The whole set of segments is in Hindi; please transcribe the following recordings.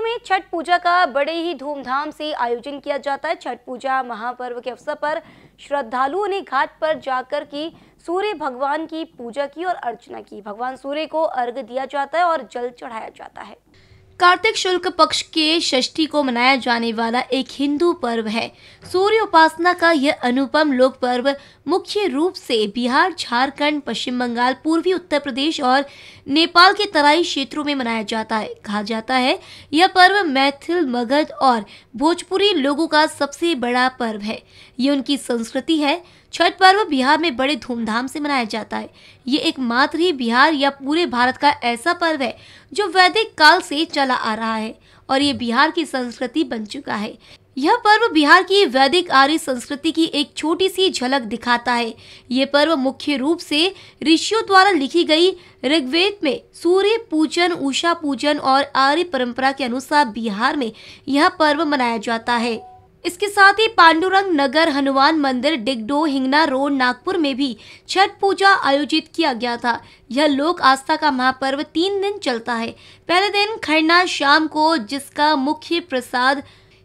मंदिरों में छठ पूजा का बड़े ही धूमधाम से आयोजन किया जाता है छठ पूजा महापर्व के अवसर पर श्रद्धालुओं ने घाट पर जाकर की सूर्य भगवान की पूजा की और अर्चना की भगवान सूर्य को अर्घ दिया जाता है और जल चढ़ाया जाता है कार्तिक शुल्क पक्ष के षष्ठी को मनाया जाने वाला एक हिंदू पर्व है सूर्य उपासना का यह अनुपम लोक पर्व मुख्य रूप से बिहार झारखंड, पश्चिम बंगाल पूर्वी उत्तर प्रदेश और नेपाल के तराई क्षेत्रों में मनाया जाता है कहा जाता है यह पर्व मैथिल मगध और भोजपुरी लोगों का सबसे बड़ा पर्व है ये उनकी संस्कृति है छठ पर्व बिहार में बड़े धूमधाम से मनाया जाता है ये एक मात्र ही बिहार या पूरे भारत का ऐसा पर्व है जो वैदिक काल से चला आ रहा है और ये बिहार की संस्कृति बन चुका है यह पर्व बिहार की वैदिक आर्य संस्कृति की एक छोटी सी झलक दिखाता है यह पर्व मुख्य रूप से ऋषियों द्वारा लिखी गई ऋग्वेद में सूर्य पूजन उषा पूजन और आर्य परंपरा के अनुसार बिहार में यह पर्व मनाया जाता है इसके साथ ही पांडुरंग नगर हनुमान मंदिर डिगडो हिंगना रोड नागपुर में भी छठ पूजा आयोजित किया गया था यह लोक आस्था का महापर्व तीन दिन चलता है पहले दिन खरना शाम को जिसका मुख्य प्रसाद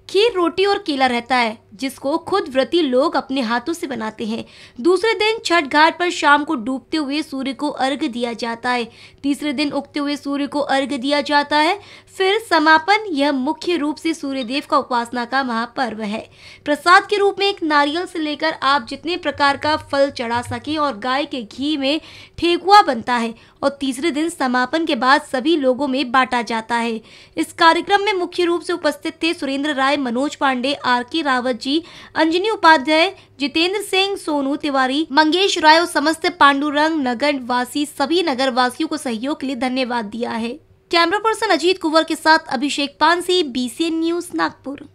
खीर रोटी और केला रहता है जिसको खुद व्रती लोग अपने हाथों से बनाते हैं दूसरे दिन छठ घाट पर शाम को डूबते हुए सूर्य को अर्घ दिया जाता है तीसरे दिन उगते हुए सूर्य को अर्घ दिया जाता है फिर समापन यह मुख्य रूप से सूर्यदेव का उपासना का महापर्व है प्रसाद के रूप में एक नारियल से लेकर आप जितने प्रकार का फल चढ़ा सके और गाय के घी में ठेकुआ बनता है और तीसरे दिन समापन के बाद सभी लोगों में बांटा जाता है इस कार्यक्रम में मुख्य रूप से उपस्थित थे सुरेंद्र राय मनोज पांडे आर के रावत जी अंजनी उपाध्याय जितेंद्र सिंह सोनू तिवारी मंगेश राय और समस्त पांडुरंग नगर वासी सभी नगर वासियों को सहयोग के लिए धन्यवाद दिया है कैमरा पर्सन अजीत कुंवर के साथ अभिषेक पानसी बीसीएन न्यूज नागपुर